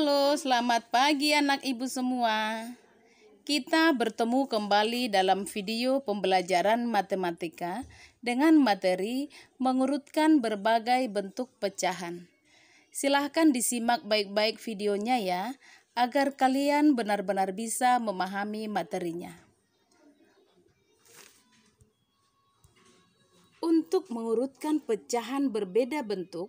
Halo, selamat pagi anak ibu semua. Kita bertemu kembali dalam video pembelajaran matematika dengan materi mengurutkan berbagai bentuk pecahan. Silahkan disimak baik-baik videonya ya, agar kalian benar-benar bisa memahami materinya. Untuk mengurutkan pecahan berbeda bentuk,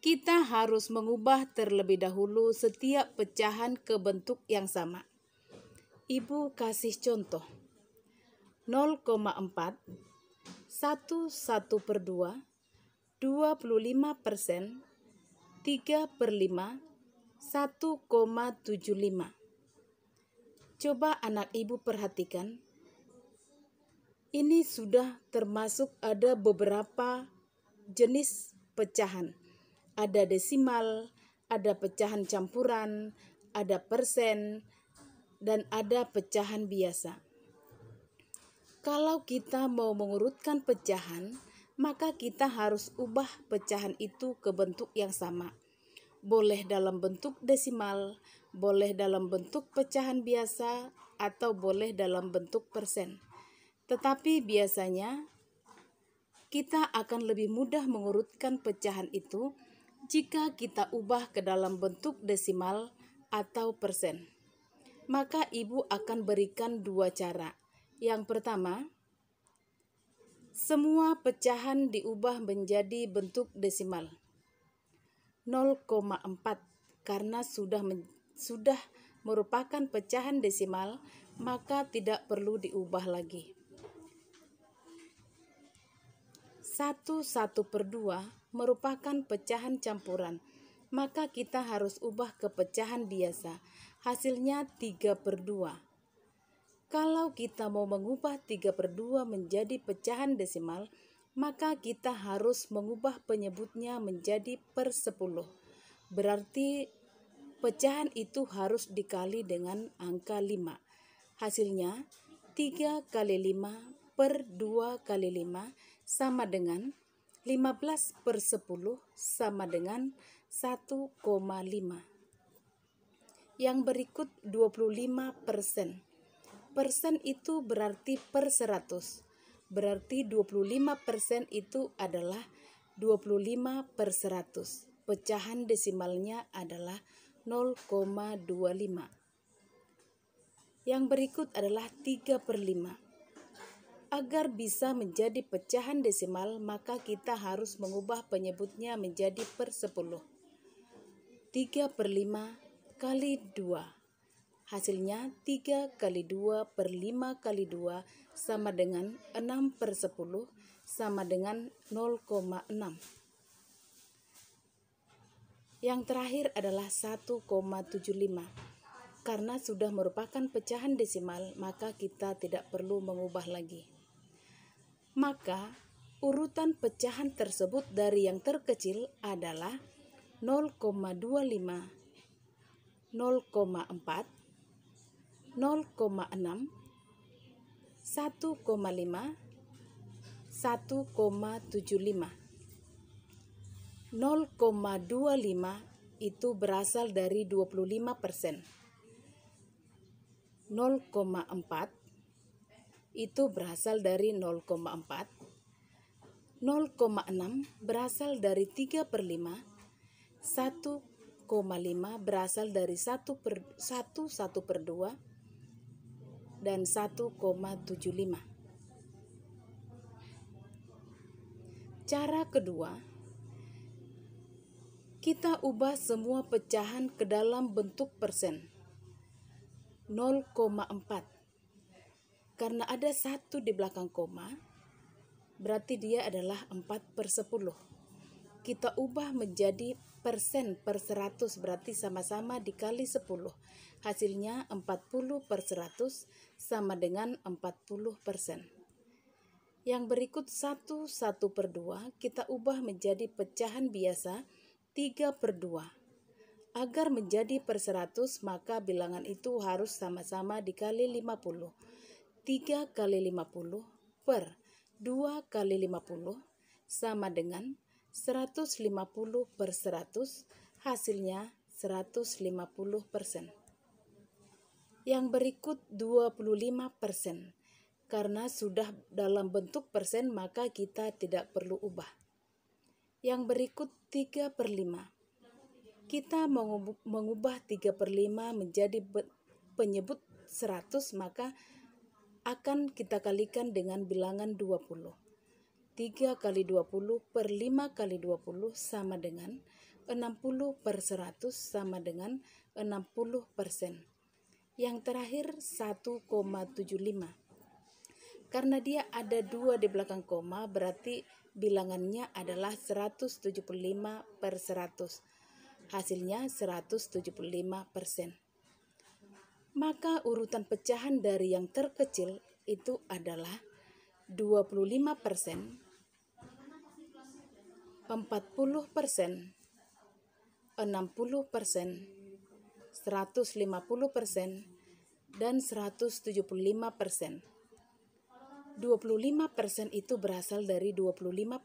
kita harus mengubah terlebih dahulu setiap pecahan ke bentuk yang sama. Ibu kasih contoh. 0,4, 11 per 2, 25 persen, 3 per 5, 1,75. Coba anak ibu perhatikan. Ini sudah termasuk ada beberapa jenis pecahan ada desimal, ada pecahan campuran, ada persen, dan ada pecahan biasa. Kalau kita mau mengurutkan pecahan, maka kita harus ubah pecahan itu ke bentuk yang sama. Boleh dalam bentuk desimal, boleh dalam bentuk pecahan biasa, atau boleh dalam bentuk persen. Tetapi biasanya kita akan lebih mudah mengurutkan pecahan itu jika kita ubah ke dalam bentuk desimal atau persen. Maka ibu akan berikan dua cara. Yang pertama, semua pecahan diubah menjadi bentuk desimal. 0,4 karena sudah men, sudah merupakan pecahan desimal, maka tidak perlu diubah lagi. 1 1 per 2 merupakan pecahan campuran, maka kita harus ubah ke pecahan biasa. Hasilnya 3 per 2. Kalau kita mau mengubah 3 per 2 menjadi pecahan desimal, maka kita harus mengubah penyebutnya menjadi per 10. Berarti pecahan itu harus dikali dengan angka 5. Hasilnya 3 kali 5 per 2 kali 5 sama dengan 15 per 10 sama dengan 1,5. Yang berikut 25 persen. Persen itu berarti per 100. Berarti 25 persen itu adalah 25 per 100. Pecahan desimalnya adalah 0,25. Yang berikut adalah 3 per 5. Agar bisa menjadi pecahan desimal, maka kita harus mengubah penyebutnya menjadi per 10. 3 per 5 kali 2. Hasilnya 3 kali 2 per 5 kali 2 sama dengan 6 per 10 sama dengan 0,6. Yang terakhir adalah 1,75. Karena sudah merupakan pecahan desimal, maka kita tidak perlu mengubah lagi. Maka urutan pecahan tersebut dari yang terkecil adalah 0,25, 0,4, 0,6, 1,5, 1,75. 0,25 itu berasal dari 25 persen. 0,4 itu berasal dari 0,4, 0,6 berasal dari 3 per 5, 1,5 berasal dari 1 per 1, 1 per 2, dan 1,75. Cara kedua, kita ubah semua pecahan ke dalam bentuk persen. 0,4 karena ada satu di belakang koma, berarti dia adalah 4 per 10. Kita ubah menjadi persen per 100 berarti sama-sama dikali 10. Hasilnya 40 per 100 sama dengan 40 persen. Yang berikut 1, 1 per 2 kita ubah menjadi pecahan biasa 3 per 2. Agar menjadi per 100 maka bilangan itu harus sama-sama dikali 50. 3 kali 50 per 2 kali 50 sama dengan 150 per 100 hasilnya 150 persen. Yang berikut 25 persen. Karena sudah dalam bentuk persen maka kita tidak perlu ubah. Yang berikut 3 per 5. Kita mengubah 3 per 5 menjadi penyebut 100 maka akan kita kalikan dengan bilangan 20. 3 kali 20 per 5 kali 20 sama dengan 60 per 100 sama dengan 60 persen. Yang terakhir 1,75. Karena dia ada 2 di belakang koma berarti bilangannya adalah 175 per 100. Hasilnya 175 persen maka urutan pecahan dari yang terkecil itu adalah 25%, 40%, 60%, 150%, persen, dan 175%. 25% itu berasal dari 25%.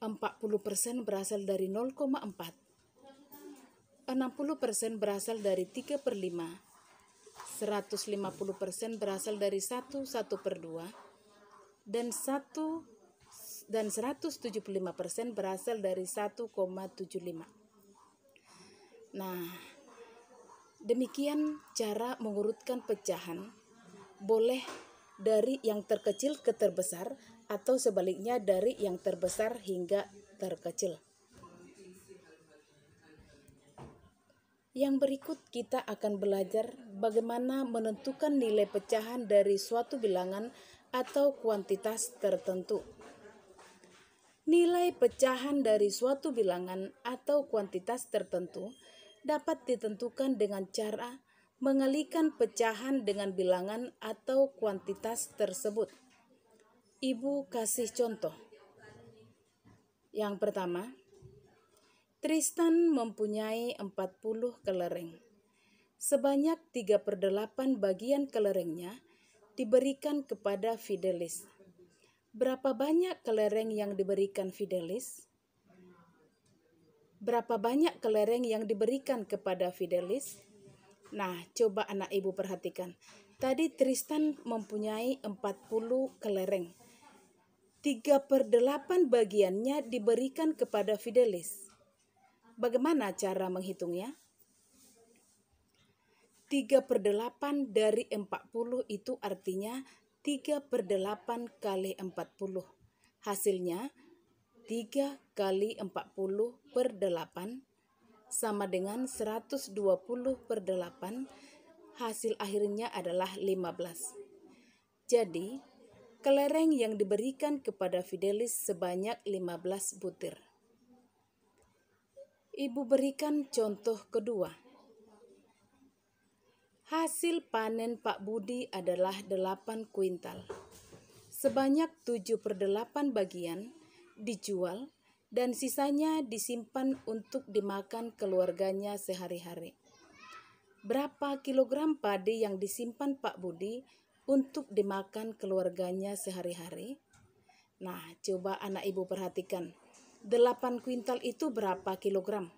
40% berasal dari 0,4 60% berasal dari 3 per 5, 150% berasal dari 1, 1 per 2, dan 1 dan 175% berasal dari 1,75. Nah, demikian cara mengurutkan pecahan boleh dari yang terkecil ke terbesar atau sebaliknya dari yang terbesar hingga terkecil. Yang berikut kita akan belajar bagaimana menentukan nilai pecahan dari suatu bilangan atau kuantitas tertentu. Nilai pecahan dari suatu bilangan atau kuantitas tertentu dapat ditentukan dengan cara mengalikan pecahan dengan bilangan atau kuantitas tersebut. Ibu kasih contoh. Yang pertama, Tristan mempunyai 40 kelereng. Sebanyak 3 per 8 bagian kelerengnya diberikan kepada Fidelis. Berapa banyak kelereng yang diberikan Fidelis? Berapa banyak kelereng yang diberikan kepada Fidelis? Nah, coba anak ibu perhatikan. Tadi Tristan mempunyai 40 kelereng. 3 per 8 bagiannya diberikan kepada Fidelis. Bagaimana cara menghitungnya? 3 per 8 dari 40 itu artinya 3 per 8 kali 40. Hasilnya 3 kali 40 per 8 sama dengan 120 per 8. Hasil akhirnya adalah 15. Jadi, kelereng yang diberikan kepada Fidelis sebanyak 15 butir. Ibu berikan contoh kedua. Hasil panen Pak Budi adalah 8 kuintal. Sebanyak 7 per 8 bagian dijual dan sisanya disimpan untuk dimakan keluarganya sehari-hari. Berapa kilogram padi yang disimpan Pak Budi untuk dimakan keluarganya sehari-hari? Nah, coba anak ibu perhatikan. 8 kuintal itu berapa kilogram?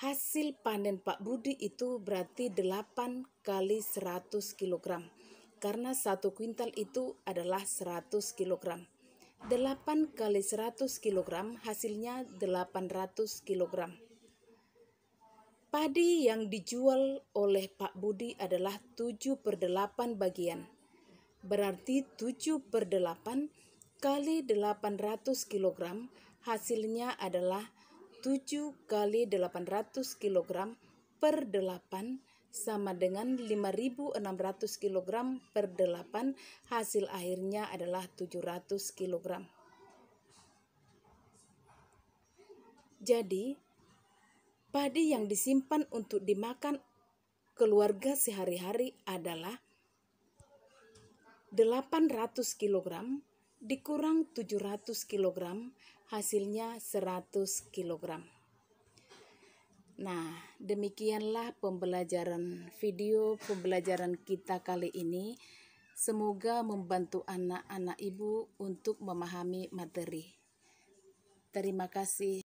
Hasil panen Pak Budi itu berarti 8 kali 100 kilogram. Karena 1 kuintal itu adalah 100 kilogram. 8 kali 100 kilogram hasilnya 800 kilogram. Padi yang dijual oleh Pak Budi adalah 7 per 8 bagian. Berarti 7 per 8 kali 800 kg hasilnya adalah 7 kali 800 kg per 8 sama dengan 5600 kg per 8 hasil akhirnya adalah 700 kg. Jadi, padi yang disimpan untuk dimakan keluarga sehari-hari adalah 800 kg dikurang 700 kg, hasilnya 100 kg. Nah, demikianlah pembelajaran video pembelajaran kita kali ini. Semoga membantu anak-anak ibu untuk memahami materi. Terima kasih.